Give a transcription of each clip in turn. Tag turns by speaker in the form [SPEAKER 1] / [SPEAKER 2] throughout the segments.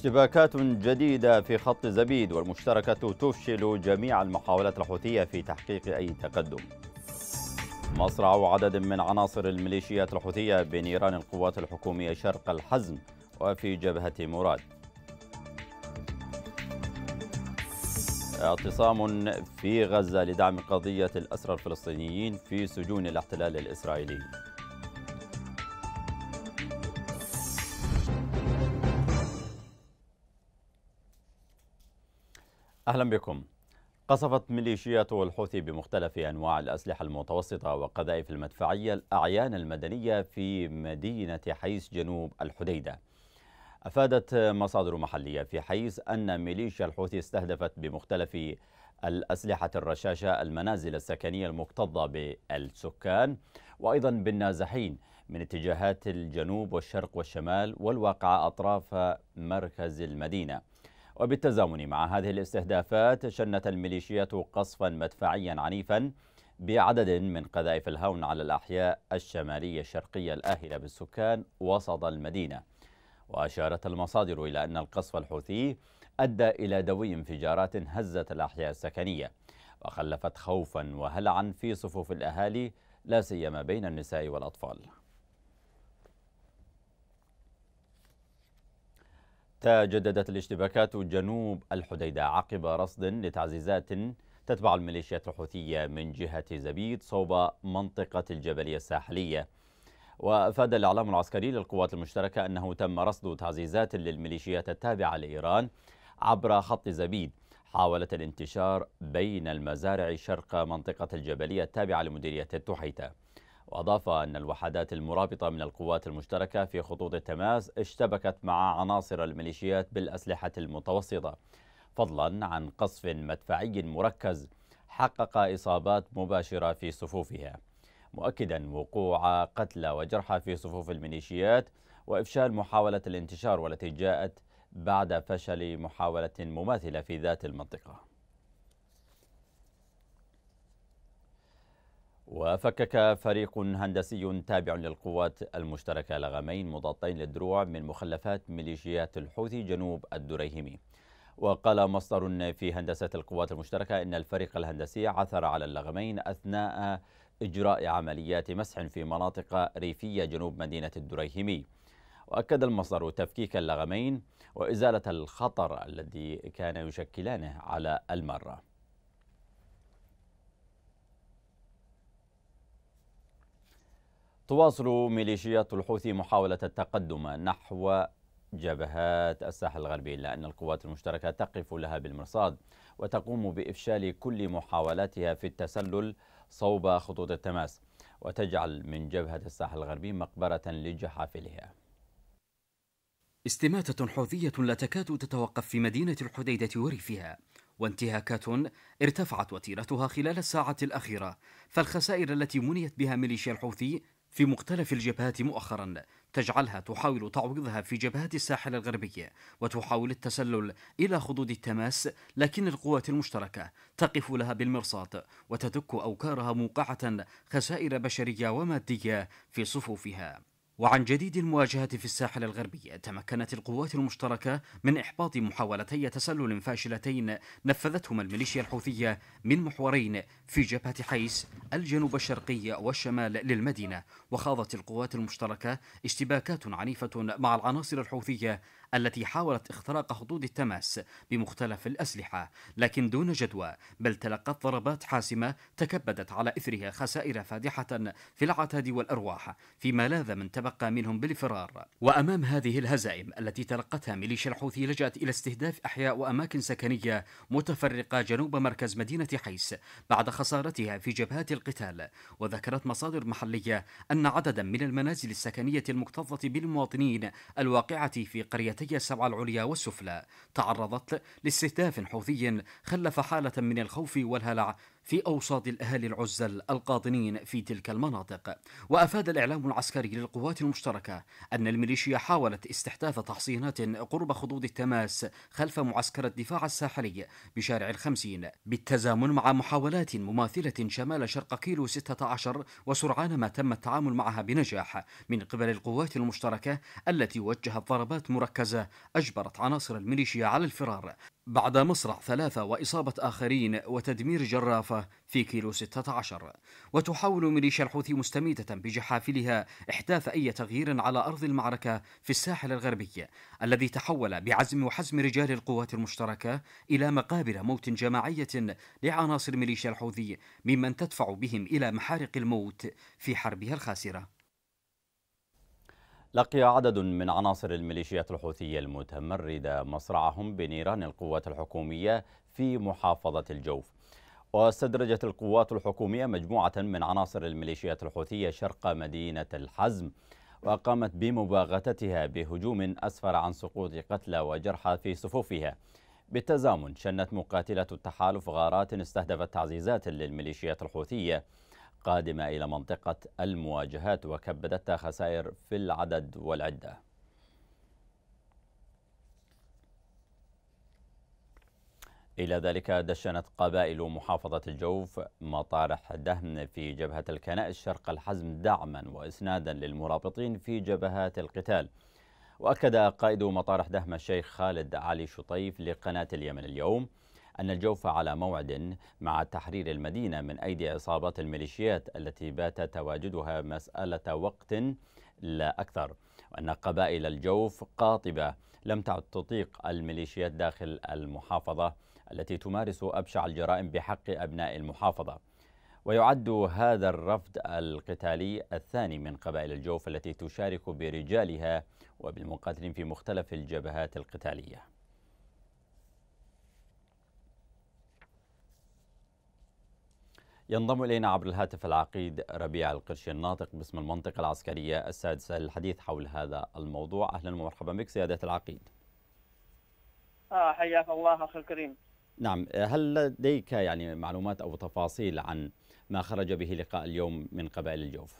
[SPEAKER 1] اشتباكات جديدة في خط زبيد والمشتركة تفشل جميع المحاولات الحوثية في تحقيق أي تقدم مصرع عدد من عناصر الميليشيات الحوثية بنيران القوات الحكومية شرق الحزم وفي جبهة مراد اعتصام في غزة لدعم قضية الأسرى الفلسطينيين في سجون الاحتلال الإسرائيلي أهلا بكم قصفت ميليشيات الحوثي بمختلف أنواع الأسلحة المتوسطة وقذائف المدفعية الأعيان المدنية في مدينة حيس جنوب الحديدة أفادت مصادر محلية في حيس أن ميليشيا الحوثي استهدفت بمختلف الأسلحة الرشاشة المنازل السكنية المكتظة بالسكان وأيضا بالنازحين من اتجاهات الجنوب والشرق والشمال والواقعة أطراف مركز المدينة وبالتزامن مع هذه الاستهدافات شنت الميليشيات قصفا مدفعيا عنيفا بعدد من قذائف الهاون على الأحياء الشمالية الشرقية الآهلة بالسكان وسط المدينة وأشارت المصادر إلى أن القصف الحوثي أدى إلى دوي انفجارات هزت الأحياء السكنية وخلفت خوفا وهلعا في صفوف الأهالي لا سيما بين النساء والأطفال تجددت الاشتباكات جنوب الحديدة عقب رصد لتعزيزات تتبع الميليشيات الحوثية من جهة زبيد صوب منطقة الجبلية الساحلية وأفاد الإعلام العسكري للقوات المشتركة أنه تم رصد تعزيزات للميليشيات التابعة لإيران عبر خط زبيد حاولت الانتشار بين المزارع شرق منطقة الجبلية التابعة لمديرية التحيتة وأضاف أن الوحدات المرابطة من القوات المشتركة في خطوط التماس اشتبكت مع عناصر الميليشيات بالأسلحة المتوسطة فضلا عن قصف مدفعي مركز حقق إصابات مباشرة في صفوفها مؤكدا وقوع قتلى وجرحى في صفوف الميليشيات وإفشال محاولة الانتشار والتي جاءت بعد فشل محاولة مماثلة في ذات المنطقة وفكك فريق هندسي تابع للقوات المشتركة لغمين مضادين للدروع من مخلفات ميليشيات الحوثي جنوب الدريهمي وقال مصدر في هندسة القوات المشتركة إن الفريق الهندسي عثر على اللغمين أثناء إجراء عمليات مسح في مناطق ريفية جنوب مدينة الدريهمي وأكد المصدر تفكيك اللغمين وإزالة الخطر الذي كان يشكلانه على المرة تواصل ميليشيات الحوثي محاولة التقدم نحو جبهات الساحل الغربي إلا أن القوات المشتركة تقف لها بالمرصاد وتقوم بإفشال كل محاولاتها في التسلل صوب خطوط التماس وتجعل من جبهة الساحل الغربي مقبرة لجحافلها استماتة حوثية لا تكاد تتوقف في
[SPEAKER 2] مدينة الحديدة وريفها وانتهاكات ارتفعت وتيرتها خلال الساعة الأخيرة فالخسائر التي منيت بها ميليشيا الحوثي في مختلف الجبهات مؤخرا تجعلها تحاول تعويضها في جبهات الساحل الغربي وتحاول التسلل إلى حدود التماس لكن القوات المشتركة تقف لها بالمرصاد وتدك أوكارها موقعة خسائر بشرية ومادية في صفوفها وعن جديد المواجهة في الساحل الغربي تمكنت القوات المشتركة من إحباط محاولتي تسلل فاشلتين نفذتهما الميليشيا الحوثية من محورين في جبهة حيس الجنوب الشرقي والشمال للمدينة وخاضت القوات المشتركة اشتباكات عنيفة مع العناصر الحوثية التي حاولت اختراق حدود التماس بمختلف الأسلحة لكن دون جدوى بل تلقت ضربات حاسمة تكبدت على إثرها خسائر فادحة في العتاد والأرواح فيما لاذ من تبقى منهم بالفرار وأمام هذه الهزائم التي تلقتها ميليشيا الحوثي لجأت إلى استهداف أحياء وأماكن سكنية متفرقة جنوب مركز مدينة حيس بعد خسارتها في جبهات القتال وذكرت مصادر محلية أن عددا من المنازل السكنية المكتظة بالمواطنين الواقعة في قرية الولايتي السبعة العليا والسفلى تعرضت لاستهداف حوثي خلف حالة من الخوف والهلع في أوساط الأهالي العزل القاطنين في تلك المناطق وأفاد الإعلام العسكري للقوات المشتركة أن الميليشيا حاولت استحداث تحصينات قرب خطوط التماس خلف معسكر الدفاع الساحلي بشارع الخمسين بالتزامن مع محاولات مماثلة شمال شرق كيلو 16 وسرعان ما تم التعامل معها بنجاح من قبل القوات المشتركة التي وجهت ضربات مركزة أجبرت عناصر الميليشيا على الفرار بعد مصرع ثلاثة وإصابة آخرين وتدمير جرافة في كيلو 16 وتحاول ميليشيا الحوثي مستميتة بجحافلها إحداث أي تغيير على أرض المعركة في الساحل الغربي الذي تحول بعزم وحزم رجال القوات المشتركة إلى مقابر موت جماعية لعناصر ميليشيا الحوثي ممن
[SPEAKER 1] تدفع بهم إلى محارق الموت في حربها الخاسرة لقي عدد من عناصر الميليشيات الحوثية المتمردة مصرعهم بنيران القوات الحكومية في محافظة الجوف واستدرجت القوات الحكومية مجموعة من عناصر الميليشيات الحوثية شرق مدينة الحزم وقامت بمباغتتها بهجوم أسفر عن سقوط قتلى وجرحى في صفوفها بالتزامن شنت مقاتلة التحالف غارات استهدفت تعزيزات للميليشيات الحوثية قادمة إلى منطقة المواجهات وكبدتها خسائر في العدد والعدة إلى ذلك دشنت قبائل محافظة الجوف مطارح دهن في جبهة الكنائس شرق الحزم دعما وإسنادا للمرابطين في جبهات القتال وأكد قائد مطارح دهم الشيخ خالد علي شطيف لقناة اليمن اليوم أن الجوف على موعد مع تحرير المدينة من أيدي عصابات الميليشيات التي بات تواجدها مسألة وقت لا أكثر وأن قبائل الجوف قاطبة لم تعد تطيق الميليشيات داخل المحافظة التي تمارس أبشع الجرائم بحق أبناء المحافظة ويعد هذا الرفض القتالي الثاني من قبائل الجوف التي تشارك برجالها وبالمقاتلين في مختلف الجبهات القتاليه ينضم إلينا عبر الهاتف العقيد ربيع القرشي الناطق باسم المنطقة العسكرية السادسة للحديث حول هذا الموضوع أهلا ومرحبا بك سيادة العقيد
[SPEAKER 3] آه حياك الله أخي الكريم
[SPEAKER 1] نعم هل لديك يعني معلومات أو تفاصيل عن ما خرج به لقاء اليوم من قبائل الجوف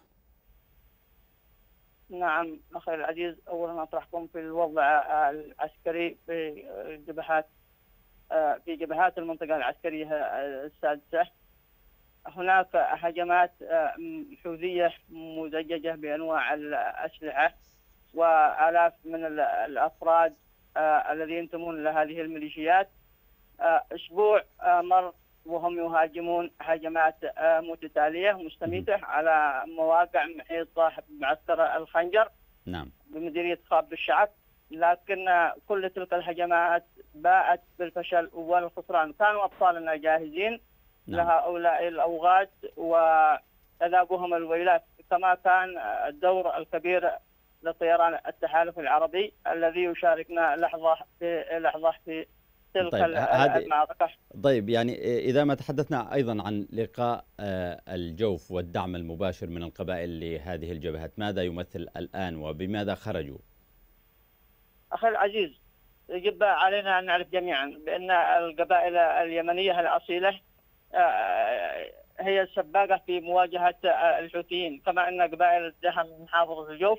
[SPEAKER 3] نعم أخي العزيز أولا أطرحكم في الوضع آه، العسكري في جبهات آه، في جبهات المنطقة العسكرية آه، السادسة هناك هجمات آه، حوثية مزججة بأنواع الأسلحة وآلاف من الأفراد آه، الذين ينتمون لهذه الميليشيات آه، أسبوع مر وهم يهاجمون هجمات متتالية مستميتة على مواقع محيطة بمعسكر الخنجر نعم بمديرية خاب الشعب لكن كل تلك الهجمات باءت بالفشل والخسران كانوا أبطالنا جاهزين نعم. لها هؤلاء الأوغاد وتذابهم الويلات كما كان الدور الكبير لطيران التحالف العربي الذي يشاركنا لحظة في لحظة في تلك طيب المعركة
[SPEAKER 1] طيب يعني إذا ما تحدثنا أيضا عن لقاء آه، الجوف والدعم المباشر من القبائل لهذه الجبهات ماذا يمثل الآن وبماذا خرجوا؟
[SPEAKER 3] أخي العزيز يجب علينا أن نعرف جميعا بأن القبائل اليمنية الأصيلة آه، هي السباقه في مواجهه آه، الحوثيين كما ان قبائل الدهم من محافظه الجوف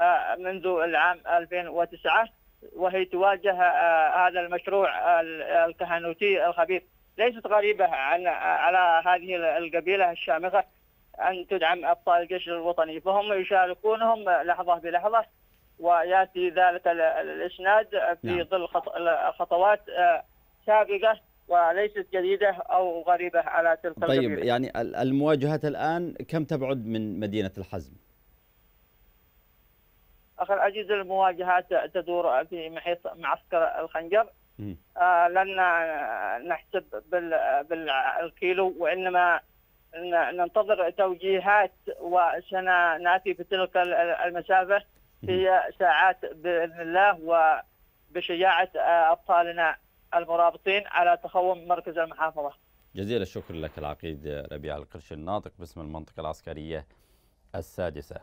[SPEAKER 3] آه، منذ العام 2009 وهي تواجه هذا المشروع الكهنوتي الخبيث ليست غريبه عن على هذه القبيله الشامخه ان تدعم ابطال الجيش الوطني فهم يشاركونهم لحظه بلحظه وياتي ذلك الاسناد في نعم. ظل خطوات سابقه وليست جديدة أو غريبة على تلك طيب القبيلة.
[SPEAKER 1] يعني المواجهات الآن كم تبعد من مدينة الحزم؟
[SPEAKER 3] أخي العزيز المواجهات تدور في محيط معسكر الخنجر آه لن نحسب بالكيلو وإنما ننتظر توجيهات وسناتي في تلك المسافة في ساعات بإذن الله وبشجاعة آه، أبطالنا المرابطين على تخوم مركز المحافظة
[SPEAKER 1] جزيل الشكر لك العقيد ربيع القرش الناطق باسم المنطقة العسكرية السادسة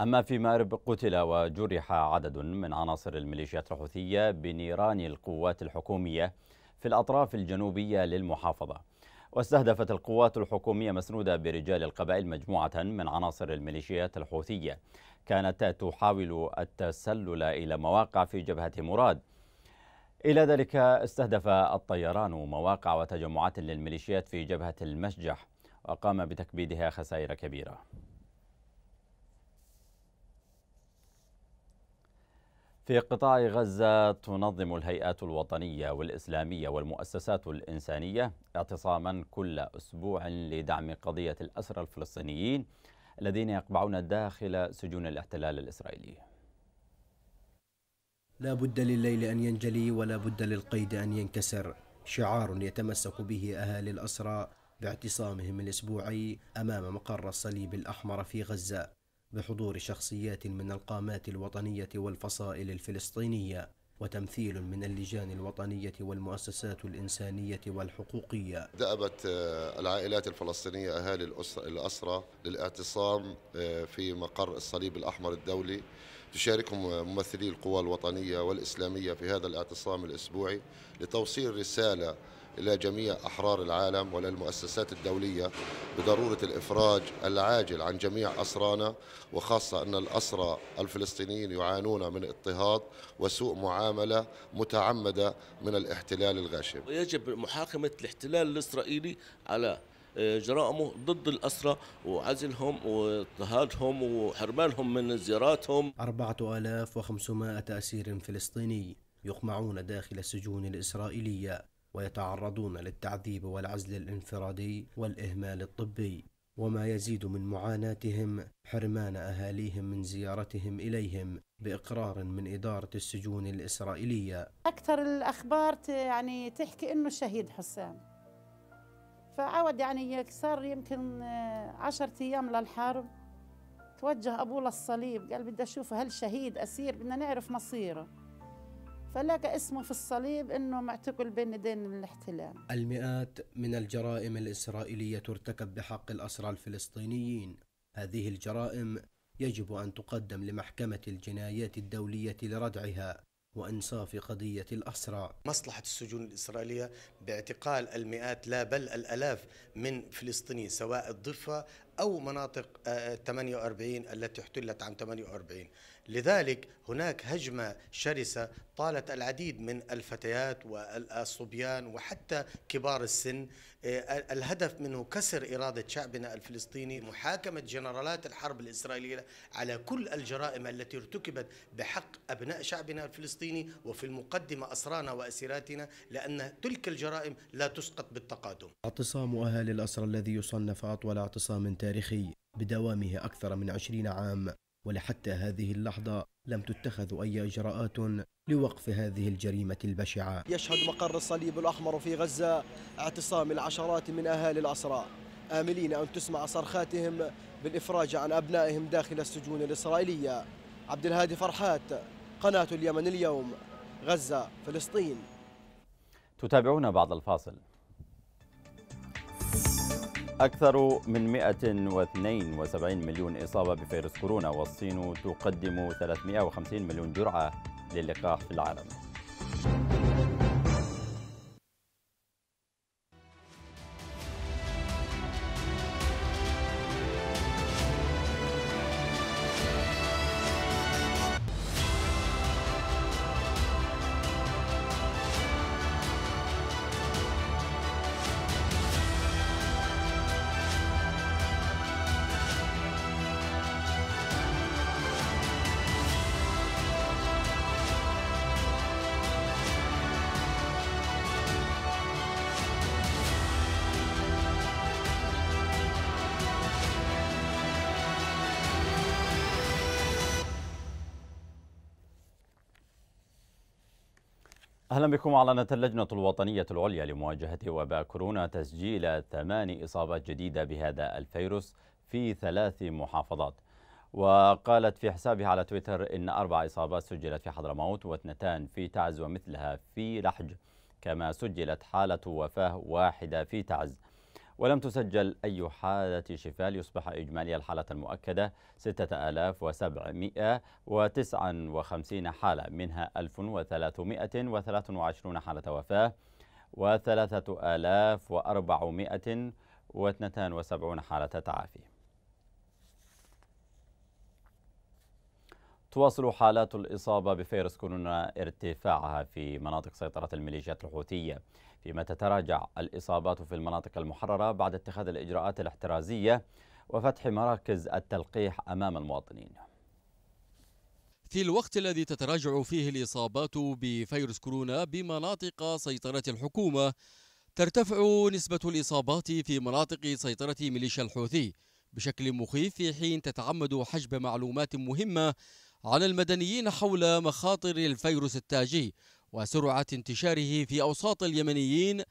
[SPEAKER 1] أما في مأرب قتل وجرح عدد من عناصر الميليشيات الحوثية بنيران القوات الحكومية في الأطراف الجنوبية للمحافظة واستهدفت القوات الحكومية مسنودة برجال القبائل مجموعة من عناصر الميليشيات الحوثية كانت تحاول التسلل إلى مواقع في جبهة مراد إلى ذلك استهدف الطيران مواقع وتجمعات للميليشيات في جبهة المسجح وقام بتكبيدها خسائر كبيرة في قطاع غزة تنظم الهيئات الوطنية والإسلامية والمؤسسات الإنسانية اعتصاما كل أسبوع لدعم قضية الأسرى الفلسطينيين الذين يقبعون داخل سجون الاحتلال الإسرائيلي
[SPEAKER 4] لا بد لليل أن ينجلي ولا بد للقيد أن ينكسر شعار يتمسك به أهالي الأسرى باعتصامهم الأسبوعي أمام مقر الصليب الأحمر في غزة بحضور شخصيات من القامات الوطنية والفصائل الفلسطينية وتمثيل من اللجان الوطنية والمؤسسات الإنسانية والحقوقية
[SPEAKER 5] دأبت آه، العائلات الفلسطينية أهالي الأسرى للاعتصام آه، في مقر الصليب الأحمر الدولي تشاركهم ممثلي القوى الوطنية والإسلامية في هذا الاعتصام الأسبوعي لتوصيل رسالة إلى جميع أحرار العالم وللمؤسسات الدولية بضرورة الإفراج العاجل عن جميع أسرانا وخاصة أن الأسرى الفلسطينيين يعانون من اضطهاد وسوء معاملة
[SPEAKER 6] متعمدة من الاحتلال الغاشم ويجب محاكمة الاحتلال الإسرائيلي على آه، جرائمه ضد الأسرة وعزلهم واضطهادهم وحرمانهم من زياراتهم
[SPEAKER 4] 4500 أسير فلسطيني يقمعون داخل السجون الإسرائيلية ويتعرضون للتعذيب والعزل الانفرادي والإهمال الطبي وما يزيد من معاناتهم حرمان اهاليهم من زيارتهم اليهم باقرار من اداره السجون الاسرائيليه. اكثر
[SPEAKER 7] الاخبار يعني تحكي انه الشهيد حسام فعود يعني صار يمكن آه، عشرة أيام للحرب توجه أبوه للصليب قال بدي أشوف هل شهيد أسير بدنا نعرف مصيره فلقى اسمه في الصليب انه معتقل بين يدين الاحتلال.
[SPEAKER 4] المئات من الجرائم الاسرائيليه ترتكب بحق الاسرى الفلسطينيين، هذه الجرائم يجب ان تقدم لمحكمه الجنايات الدوليه لردعها وإنصاف قضية الأسرى مصلحة السجون الإسرائيلية باعتقال المئات لا بل الألاف من فلسطيني سواء الضفة أو مناطق 48 آه، التي احتلت عام 48 لذلك هناك هجمة شرسة طالت العديد من الفتيات والصبيان وحتى كبار السن آه، الهدف منه كسر إرادة شعبنا الفلسطيني محاكمة جنرالات الحرب الإسرائيلية على كل الجرائم التي ارتكبت بحق أبناء شعبنا الفلسطيني وفي المقدمة أسرانا وأسيراتنا لأن تلك الجرائم لا تسقط بالتقادم اعتصام أهالي الأسر الذي يصنف أطول اعتصام تاريخي بدوامه أكثر من عشرين عام ولحتى هذه اللحظة لم تتخذ أي إجراءات لوقف هذه الجريمة البشعة يشهد مقر الصليب الأحمر في غزة اعتصام العشرات من أهالي الأسرى آملين أن تسمع صرخاتهم بالإفراج عن أبنائهم داخل السجون الإسرائيلية عبد الهادي فرحات قناة اليمن اليوم غزة فلسطين
[SPEAKER 1] تتابعون بعد الفاصل أكثر من 172 مليون إصابة بفيروس كورونا والصين تقدم 350 مليون جرعة للقاح في العالم أهلا بكم أعلنت اللجنة الوطنية العليا لمواجهة وباء كورونا تسجيل ثمان إصابات جديدة بهذا الفيروس في ثلاث محافظات وقالت في حسابها على تويتر إن أربع إصابات سجلت في حضرموت واثنتان في تعز ومثلها في لحج كما سجلت حالة وفاة واحدة في تعز ولم تسجل أي حالة شفاء ليصبح إجمالي الحالة المؤكدة 6759 حالة منها 1323 حالة وفاة و3472 حالة تعافي تواصل حالات الإصابة بفيروس كورونا ارتفاعها في مناطق سيطرة الميليشيات الحوثية فيما تتراجع الإصابات في المناطق المحررة بعد اتخاذ الإجراءات الاحترازية وفتح مراكز التلقيح أمام المواطنين
[SPEAKER 6] في الوقت الذي تتراجع فيه الإصابات بفيروس كورونا بمناطق سيطرة الحكومة ترتفع نسبة الإصابات في مناطق سيطرة ميليشيا الحوثي بشكل مخيف في حين تتعمد حجب معلومات مهمة على المدنيين حول مخاطر الفيروس التاجي وسرعة انتشاره في أوساط اليمنيين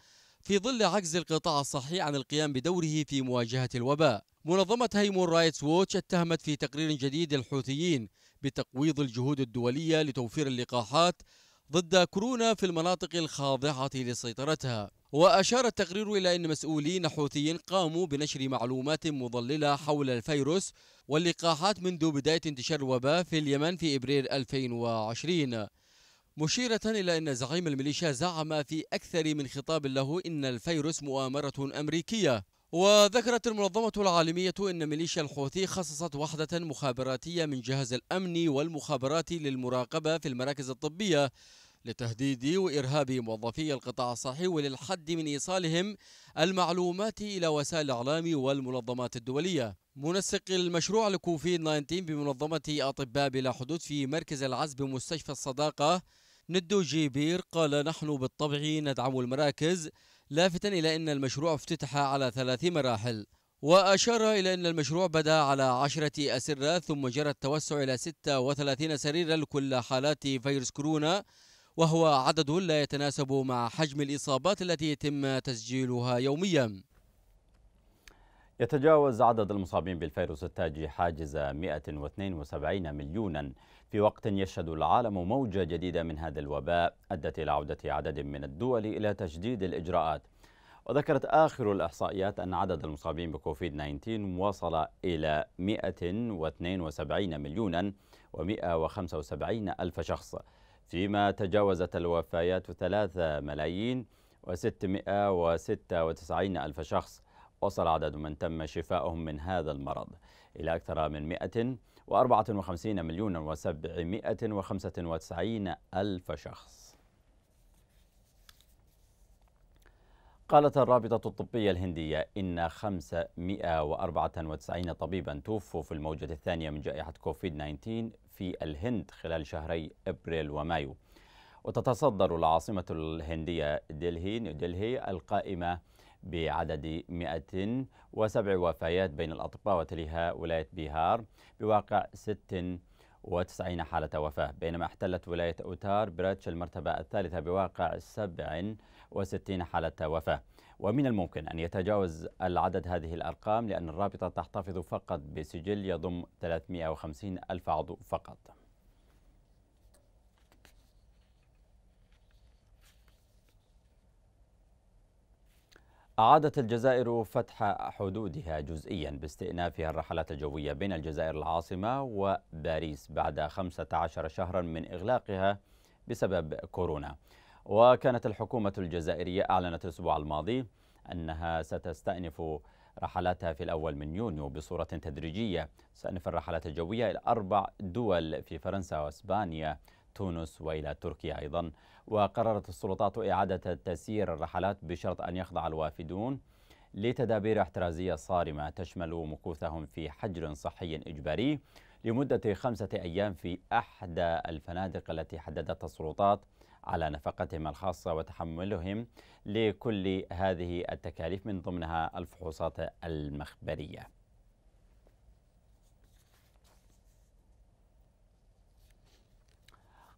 [SPEAKER 6] في ظل عجز القطاع الصحي عن القيام بدوره في مواجهة الوباء منظمة هيمون رايتس ووتش اتهمت في تقرير جديد الحوثيين بتقويض الجهود الدولية لتوفير اللقاحات ضد كورونا في المناطق الخاضعة لسيطرتها وأشار التقرير إلى أن مسؤولين حوثيين قاموا بنشر معلومات مضللة حول الفيروس واللقاحات منذ بداية انتشار الوباء في اليمن في إبريل 2020 مشيرة إلى أن زعيم الميليشيا زعم في أكثر من خطاب له إن الفيروس مؤامرة أمريكية وذكرت المنظمة العالمية أن ميليشيا الحوثي خصصت وحدة مخابراتية من جهاز الأمن والمخابرات للمراقبة في المراكز الطبية لتهديد وإرهاب موظفي القطاع الصحي وللحد من إيصالهم المعلومات إلى وسائل الإعلام والمنظمات الدولية منسق المشروع لكوفيد 19 بمنظمة أطباء بلا حدود في مركز العزب مستشفى الصداقة ندو جيبير قال نحن بالطبع ندعم المراكز لافتا إلى أن المشروع افتتح على ثلاث مراحل وأشار إلى أن المشروع بدأ على عشرة أسرة ثم جرى التوسع إلى 36 سريرا لكل حالات فيروس كورونا وهو عدد لا يتناسب مع حجم الإصابات التي يتم تسجيلها يوميا
[SPEAKER 1] يتجاوز عدد المصابين بالفيروس التاجي حاجز 172 مليونا في وقت يشهد العالم موجة جديدة من هذا الوباء أدت إلى عودة عدد من الدول إلى تجديد الإجراءات وذكرت آخر الإحصائيات أن عدد المصابين بكوفيد 19 وصل إلى 172 مليونا و175 ألف شخص فيما تجاوزت الوفيات 3 ملايين و696 ألف شخص وصل عدد من تم شفائهم من هذا المرض إلى أكثر من 100 و54 مليون و795 ألف شخص قالت الرابطة الطبية الهندية إن 594 طبيبا توفوا في الموجة الثانية من جائحة كوفيد 19 في الهند خلال شهري إبريل ومايو وتتصدر العاصمة الهندية دلهي القائمة بعدد 107 وفيات بين الأطباء وتليها ولاية بيهار بواقع 96 حالة وفاة بينما احتلت ولاية أوتار براتش المرتبة الثالثة بواقع 67 حالة وفاة ومن الممكن أن يتجاوز العدد هذه الأرقام لأن الرابطة تحتفظ فقط بسجل يضم 350 ألف عضو فقط أعادت الجزائر فتح حدودها جزئيا باستئنافها الرحلات الجوية بين الجزائر العاصمة وباريس بعد 15 شهرا من إغلاقها بسبب كورونا وكانت الحكومة الجزائرية أعلنت الأسبوع الماضي أنها ستستأنف رحلاتها في الأول من يونيو بصورة تدريجية ستأنف الرحلات الجوية إلى أربع دول في فرنسا وإسبانيا تونس وإلى تركيا أيضا وقررت السلطات إعادة تسيير الرحلات بشرط أن يخضع الوافدون لتدابير احترازية صارمة تشمل مكوثهم في حجر صحي إجباري لمدة خمسة أيام في أحدى الفنادق التي حددتها السلطات على نفقتهم الخاصة وتحملهم لكل هذه التكاليف من ضمنها الفحوصات المخبرية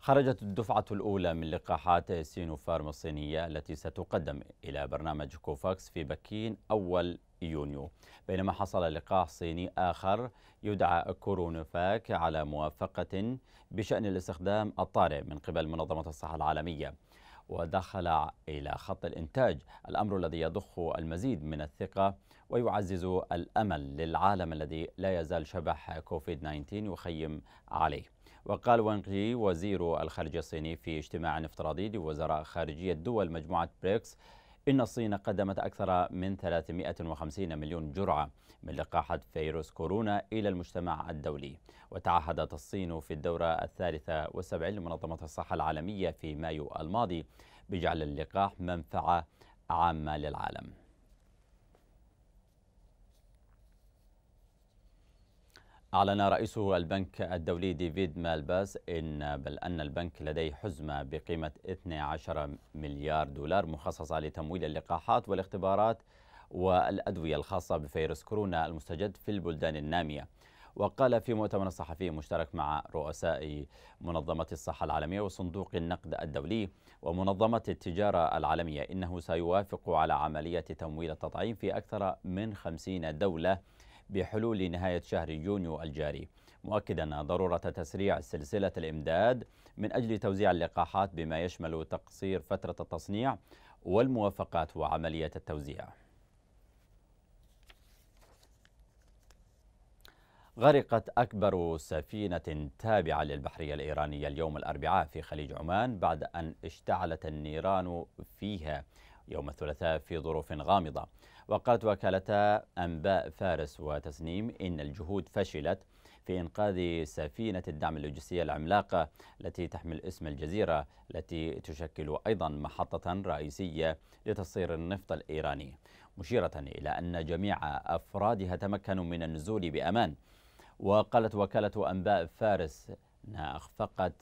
[SPEAKER 1] خرجت الدفعة الأولى من لقاحات سينوفارم الصينية التي ستقدم إلى برنامج كوفاكس في بكين أول يونيو بينما حصل لقاح صيني آخر يدعى كورونوفاك على موافقة بشأن الاستخدام الطارئ من قبل منظمة الصحة العالمية ودخل إلى خط الإنتاج الأمر الذي يضخ المزيد من الثقة ويعزز الأمل للعالم الذي لا يزال شبح كوفيد 19 يخيم عليه وقال وانغي وزير الخارجية الصيني في اجتماع افتراضي لوزراء خارجية دول مجموعة بريكس إن الصين قدمت أكثر من 350 مليون جرعة من لقاح فيروس كورونا إلى المجتمع الدولي وتعهدت الصين في الدورة الثالثة والسبعين لمنظمة الصحة العالمية في مايو الماضي بجعل اللقاح منفعة عامة للعالم أعلن رئيس البنك الدولي ديفيد مالباس إن بل أن البنك لديه حزمة بقيمة 12 مليار دولار مخصصة لتمويل اللقاحات والاختبارات والأدوية الخاصة بفيروس كورونا المستجد في البلدان النامية وقال في مؤتمر صحفي مشترك مع رؤساء منظمة الصحة العالمية وصندوق النقد الدولي ومنظمة التجارة العالمية إنه سيوافق على عملية تمويل التطعيم في أكثر من 50 دولة بحلول نهاية شهر يونيو الجاري مؤكدا ضرورة تسريع سلسلة الإمداد من أجل توزيع اللقاحات بما يشمل تقصير فترة التصنيع والموافقات وعملية التوزيع غرقت أكبر سفينة تابعة للبحرية الإيرانية اليوم الأربعاء في خليج عمان بعد أن اشتعلت النيران فيها يوم الثلاثاء في ظروف غامضة وقالت وكالتا أنباء فارس وتسنيم إن الجهود فشلت في إنقاذ سفينة الدعم اللوجستية العملاقة التي تحمل اسم الجزيرة التي تشكل أيضا محطة رئيسية لتصدير النفط الإيراني مشيرة إلى أن جميع أفرادها تمكنوا من النزول بأمان وقالت وكالة أنباء فارس أنها أخفقت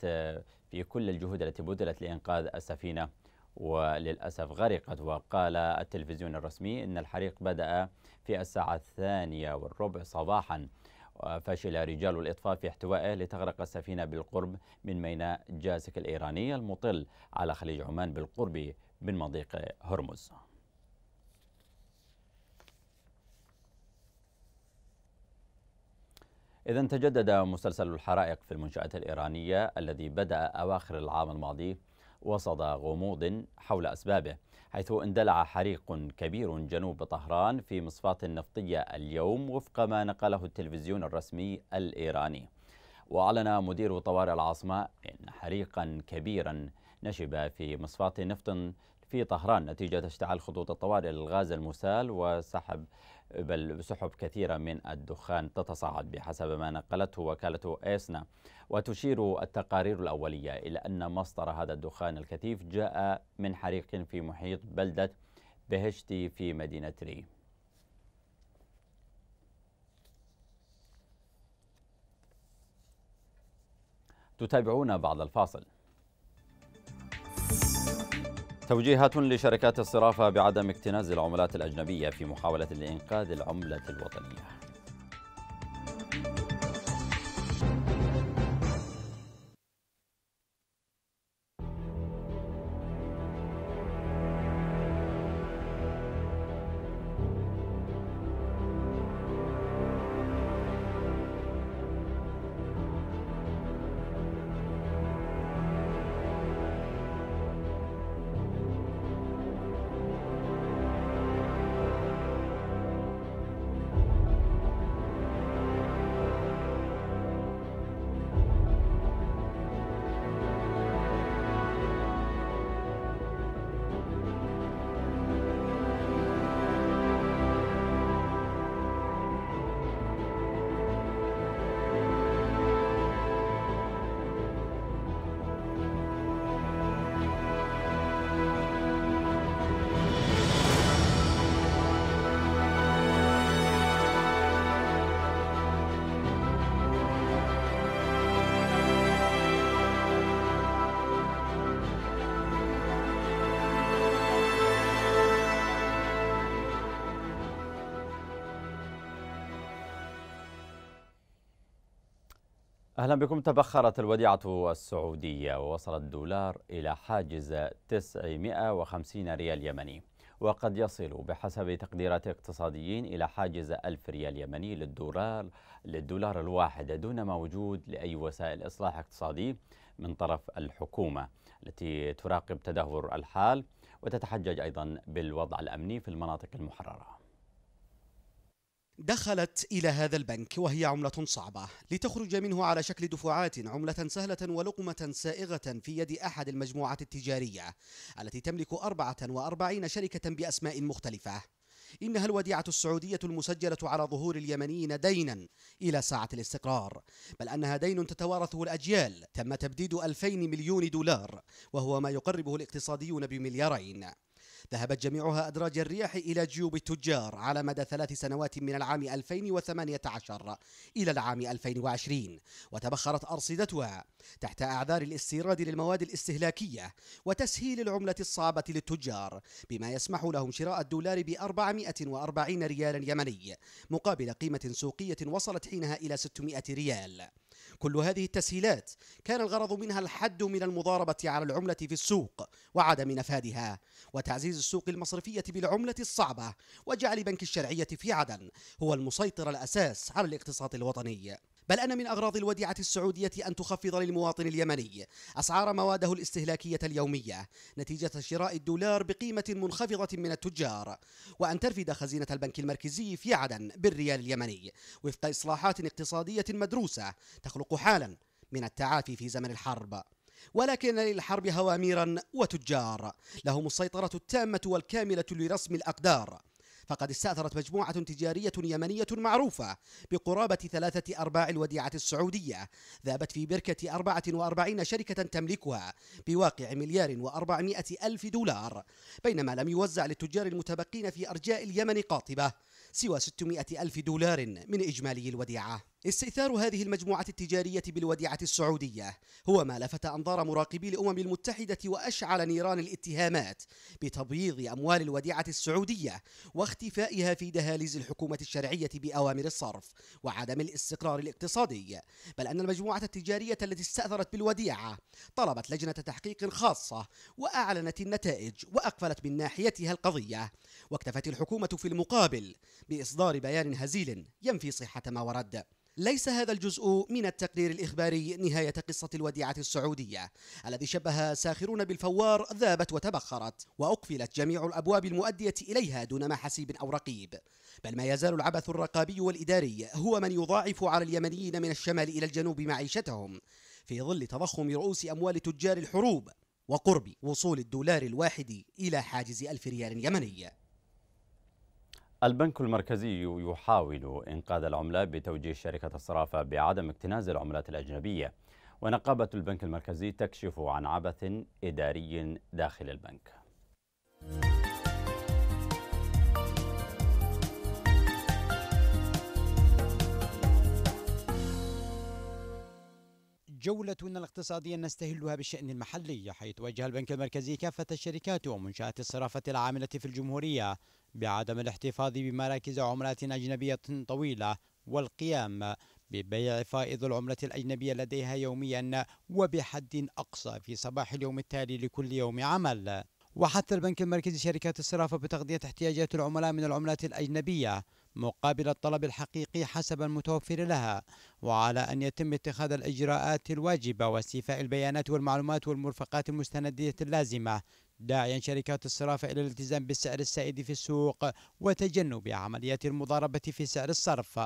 [SPEAKER 1] في كل الجهود التي بذلت لإنقاذ السفينة وللأسف غرقت وقال التلفزيون الرسمي أن الحريق بدأ في الساعة الثانية والربع صباحا فشل رجال الإطفاء في احتوائه لتغرق السفينة بالقرب من ميناء جاسك الإيراني المطل على خليج عمان بالقرب من مضيق هرمز إذا تجدد مسلسل الحرائق في المنشآت الإيرانية الذي بدأ أواخر العام الماضي وسط غموض حول أسبابه حيث اندلع حريق كبير جنوب طهران في مصفاة نفطية اليوم وفق ما نقله التلفزيون الرسمي الإيراني وأعلن مدير طوارئ العاصمة إن حريقا كبيرا نشب في مصفاة نفط في طهران نتيجة اشتعال خطوط الطوارئ للغاز المسال وسحب بل بسحب كثيرة من الدخان تتصاعد بحسب ما نقلته وكالة إيسنا وتشير التقارير الأولية إلى أن مصدر هذا الدخان الكثيف جاء من حريق في محيط بلدة بهشتي في مدينة ري تتابعون بعد الفاصل توجيهات لشركات الصرافة بعدم اكتناز العملات الأجنبية في محاولة لإنقاذ العملة الوطنية أهلا بكم تبخرت الوديعة السعودية ووصل الدولار إلى حاجز 950 ريال يمني وقد يصل بحسب تقديرات اقتصاديين إلى حاجز 1000 ريال يمني للدولار للدولار الواحد دون ما وجود لأي وسائل إصلاح اقتصادي من طرف الحكومة التي تراقب تدهور الحال وتتحجج أيضا بالوضع الأمني في المناطق المحررة
[SPEAKER 5] دخلت إلى هذا البنك وهي عملة صعبة لتخرج منه على شكل دفعات عملة سهلة ولقمة سائغة في يد أحد المجموعات التجارية التي تملك 44 شركة بأسماء مختلفة إنها الوديعة السعودية المسجلة على ظهور اليمنيين دينا إلى ساعة الاستقرار بل أنها دين تتوارثه الأجيال تم تبديد 2000 مليون دولار وهو ما يقربه الاقتصاديون بمليارين ذهبت جميعها أدراج الرياح إلى جيوب التجار على مدى ثلاث سنوات من العام 2018 إلى العام 2020 وتبخرت أرصدتها تحت أعذار الاستيراد للمواد الاستهلاكية وتسهيل العملة الصعبة للتجار بما يسمح لهم شراء الدولار ب 440 ريالا يمني مقابل قيمة سوقية وصلت حينها إلى 600 ريال كل هذه التسهيلات كان الغرض منها الحد من المضاربة على العملة في السوق وعدم نفادها وتعزيز السوق المصرفية بالعملة الصعبة وجعل بنك الشرعية في عدن هو المسيطر الأساس على الاقتصاد الوطني بل أن من أغراض الوديعة السعودية أن تخفض للمواطن اليمني أسعار مواده الاستهلاكية اليومية نتيجة شراء الدولار بقيمة منخفضة من التجار وأن ترفد خزينة البنك المركزي في عدن بالريال اليمني وفق إصلاحات اقتصادية مدروسة تخلق حالا من التعافي في زمن الحرب ولكن للحرب هواميرا وتجار لهم السيطرة التامة والكاملة لرسم الأقدار فقد استأثرت مجموعة تجارية يمنية معروفة بقرابة ثلاثة أرباع الوديعة السعودية ذابت في بركة 44 شركة تملكها بواقع مليار وأربعمائة ألف دولار بينما لم يوزع للتجار المتبقين في أرجاء اليمن قاطبة سوى 600 ألف دولار من إجمالي الوديعة استئثار هذه المجموعة التجارية بالوديعة السعودية هو ما لفت أنظار مراقبي الأمم المتحدة وأشعل نيران الاتهامات بتبييض أموال الوديعة السعودية واختفائها في دهاليز الحكومة الشرعية بأوامر الصرف وعدم الاستقرار الاقتصادي بل أن المجموعة التجارية التي استأثرت بالوديعة طلبت لجنة تحقيق خاصة وأعلنت النتائج وأقفلت من ناحيتها القضية واكتفت الحكومة في المقابل بإصدار بيان هزيل ينفي صحة ما ورد ليس هذا الجزء من التقرير الإخباري نهاية قصة الوديعة السعودية الذي شبه ساخرون بالفوار ذابت وتبخرت وأقفلت جميع الأبواب المؤدية إليها دون حسيب أو رقيب بل ما يزال العبث الرقابي والإداري هو من يضاعف على اليمنيين من الشمال إلى الجنوب معيشتهم في ظل تضخم رؤوس أموال تجار الحروب وقرب وصول الدولار الواحد إلى حاجز ألف ريال يمني
[SPEAKER 1] البنك المركزي يحاول إنقاذ العملة بتوجيه شركة الصرافة بعدم اكتناز العملات الأجنبية ونقابة البنك المركزي تكشف عن عبث إداري داخل البنك
[SPEAKER 7] جولتنا الاقتصادية نستهلها بالشأن المحلي حيث وجه البنك المركزي كافة الشركات ومنشآت الصرافة العاملة في الجمهورية بعدم الاحتفاظ بمراكز عملات أجنبية طويلة والقيام ببيع فائض العملة الأجنبية لديها يوميا وبحد أقصى في صباح اليوم التالي لكل يوم عمل وحث البنك المركزي شركات الصرافة بتغذية احتياجات العملاء من العملات الأجنبية مقابل الطلب الحقيقي حسب المتوفر لها وعلى أن يتم اتخاذ الإجراءات الواجبة واستيفاء البيانات والمعلومات والمرفقات المستندية اللازمة داعيا شركات الصرافة إلى الالتزام بالسعر السائد في السوق وتجنب عمليات المضاربة في سعر الصرف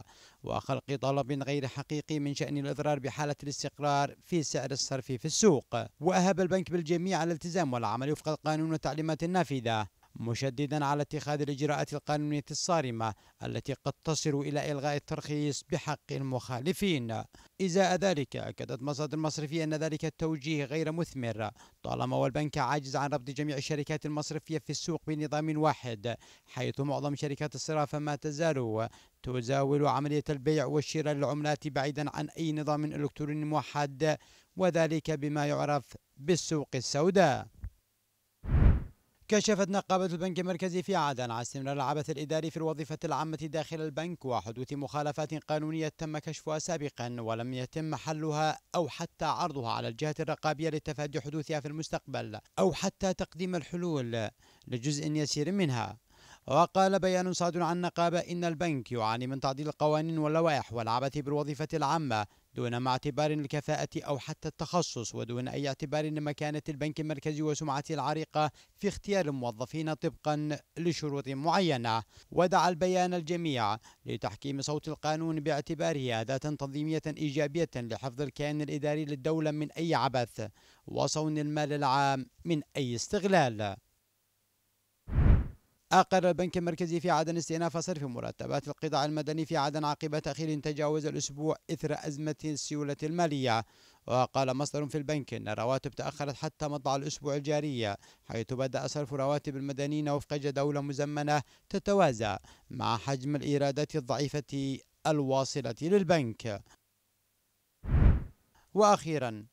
[SPEAKER 7] وخلق طلب غير حقيقي من شأن الإضرار بحالة الاستقرار في سعر الصرف في السوق وأهب البنك بالجميع الالتزام والعمل وفق القانون والتعليمات النافذة مشددا على اتخاذ الإجراءات القانونية الصارمة التي قد تصل إلى إلغاء الترخيص بحق المخالفين إزاء ذلك أكدت مصادر مصرفية أن ذلك التوجيه غير مثمر طالما والبنك عاجز عن ربط جميع الشركات المصرفية في السوق بنظام واحد حيث معظم شركات الصرافة ما تزال تزاول عملية البيع والشراء للعملات بعيدا عن أي نظام إلكتروني موحد وذلك بما يعرف بالسوق السوداء كشفت نقابة البنك المركزي في عدن عن استمرار العبث الإداري في الوظيفة العامة داخل البنك وحدوث مخالفات قانونية تم كشفها سابقا ولم يتم حلها أو حتى عرضها على الجهة الرقابية لتفادي حدوثها في المستقبل أو حتى تقديم الحلول لجزء يسير منها وقال بيان صادر عن النقابة إن البنك يعاني من تعديل القوانين واللوائح والعبث بالوظيفة العامة دون ما اعتبار الكفاءة أو حتى التخصص ودون أي اعتبار لمكانة البنك المركزي وسمعته العريقة في اختيار الموظفين طبقا لشروط معينة ودعا البيان الجميع لتحكيم صوت القانون باعتباره أداة تنظيمية إيجابية لحفظ الكيان الإداري للدولة من أي عبث وصون المال العام من أي استغلال أقر البنك المركزي في عدن استئناف صرف مرتبات القطاع المدني في عدن عقب تأخير تجاوز الأسبوع إثر أزمة السيولة المالية وقال مصدر في البنك أن الرواتب تأخرت حتى مطلع الأسبوع الجاري حيث بدأ صرف رواتب المدنيين وفق جدولة مزمنة تتوازى مع حجم الإيرادات الضعيفة الواصلة للبنك وأخيرا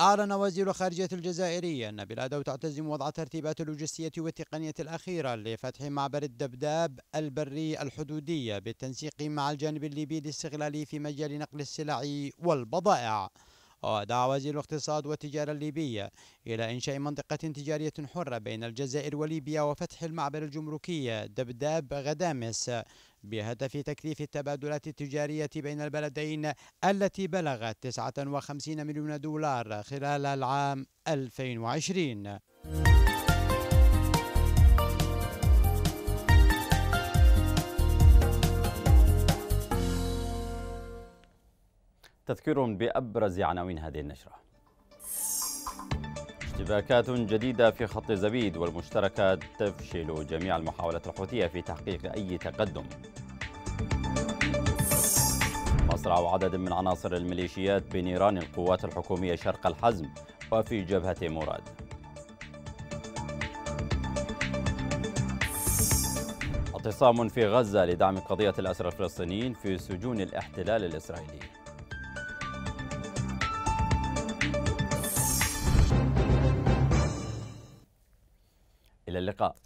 [SPEAKER 7] أعلن وزير الخارجية الجزائري أن بلاده تعتزم وضع الترتيبات اللوجستية والتقنية الأخيرة لفتح معبر الدبداب البري الحدودي بالتنسيق مع الجانب الليبي لاستغلاله في مجال نقل السلع والبضائع آه، وزير الاقتصاد والتجارة الليبية إلى إنشاء منطقة تجارية حرة بين الجزائر وليبيا وفتح المعبر الجمركي دبداب غدامس بهدف تكثيف التبادلات التجارية بين البلدين التي بلغت 59 مليون دولار خلال العام 2020
[SPEAKER 1] تذكير بأبرز عناوين هذه النشرة اشتباكات جديدة في خط زبيد والمشتركة تفشل جميع المحاولات الحوثية في تحقيق أي تقدم مصرع عدد من عناصر الميليشيات بنيران القوات الحكومية شرق الحزم وفي جبهة مراد اعتصام في غزة لدعم قضية الأسرى الفلسطينيين في سجون الاحتلال الإسرائيلي か